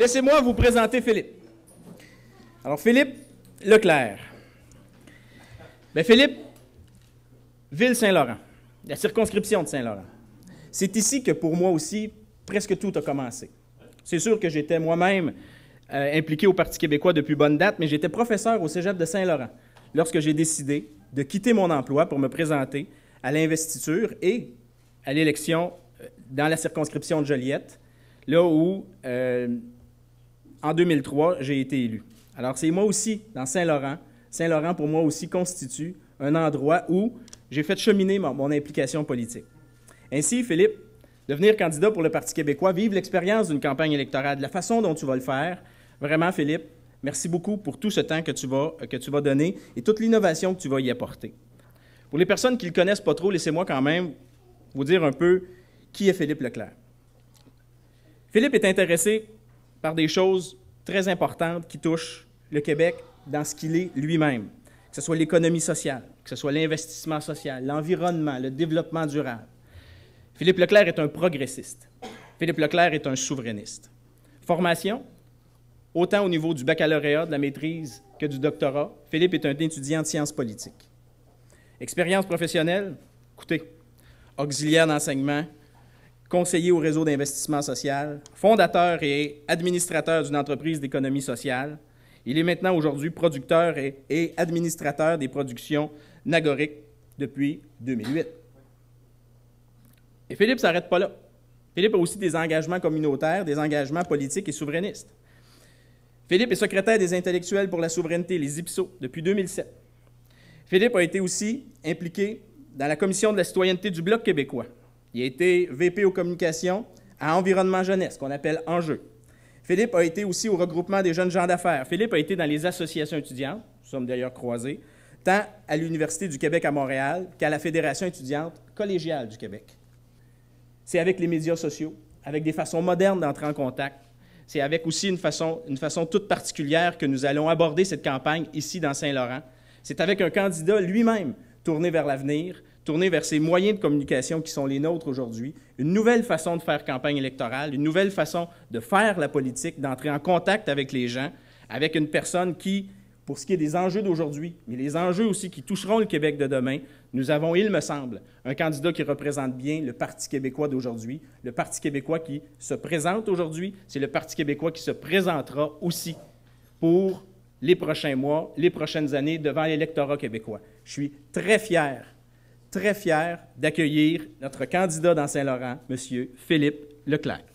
Laissez-moi vous présenter Philippe. Alors, Philippe Leclerc. Bien, Philippe, Ville-Saint-Laurent, la circonscription de Saint-Laurent. C'est ici que pour moi aussi, presque tout a commencé. C'est sûr que j'étais moi-même euh, impliqué au Parti québécois depuis bonne date, mais j'étais professeur au cégep de Saint-Laurent lorsque j'ai décidé de quitter mon emploi pour me présenter à l'investiture et à l'élection euh, dans la circonscription de Joliette, là où euh, en 2003, j'ai été élu. Alors, c'est moi aussi, dans Saint-Laurent. Saint-Laurent, pour moi aussi, constitue un endroit où j'ai fait cheminer mon, implication politique. Ainsi, Philippe, devenir candidat pour le Parti québécois, vivre l'expérience d'une campagne électorale, de la façon dont tu vas le faire, vraiment, Philippe, merci beaucoup pour tout ce temps que tu vas, que tu vas donner et toute l'innovation que tu vas y apporter. Pour les personnes qui ne le connaissent pas trop, laissez-moi quand même vous dire un peu qui est Philippe Leclerc. Philippe est intéressé par des choses très importantes qui touchent le Québec dans ce qu'il est lui-même, que ce soit l'économie sociale, que ce soit l'investissement social, l'environnement, le développement durable. Philippe Leclerc est un progressiste. Philippe Leclerc est un souverainiste. Formation, autant au niveau du baccalauréat, de la maîtrise que du doctorat, Philippe est un étudiant de sciences politiques. Expérience professionnelle, écoutez, auxiliaire d'enseignement, conseiller au réseau d'investissement social, fondateur et administrateur d'une entreprise d'économie sociale. Il est maintenant aujourd'hui producteur et, administrateur des productions nagoriques depuis 2008. Et Philippe ne s'arrête pas là. Philippe a aussi des engagements communautaires, des engagements politiques et souverainistes. Philippe est secrétaire des intellectuels pour la souveraineté, les IPSO, depuis 2007. Philippe a été aussi impliqué dans la commission de la citoyenneté du Bloc québécois il a été VP aux communications à Environnement Jeunesse, qu'on appelle Enjeu. Philippe a été aussi au regroupement des jeunes gens d'affaires. Philippe a été dans les associations étudiantes, nous sommes d'ailleurs croisés, tant à l'Université du Québec à Montréal qu'à la Fédération étudiante collégiale du Québec. C'est avec les médias sociaux, avec des façons modernes d'entrer en contact. C'est avec aussi une façon, une façon toute particulière que nous allons aborder cette campagne ici dans Saint-Laurent. C'est avec un candidat lui-même tourné vers l'avenir, tourner vers ces moyens de communication qui sont les nôtres aujourd'hui, une nouvelle façon de faire campagne électorale, une nouvelle façon de faire la politique, d'entrer en contact avec les gens, avec une personne qui, pour ce qui est des enjeux d'aujourd'hui, mais les enjeux aussi qui toucheront le Québec de demain, nous avons, il me semble, un candidat qui représente bien le Parti québécois d'aujourd'hui, le Parti québécois qui se présente aujourd'hui, c'est le Parti québécois qui se présentera aussi pour les prochains mois, les prochaines années devant l'électorat québécois. Je suis très fier très fier d'accueillir notre candidat dans Saint-Laurent, M. Philippe Leclerc.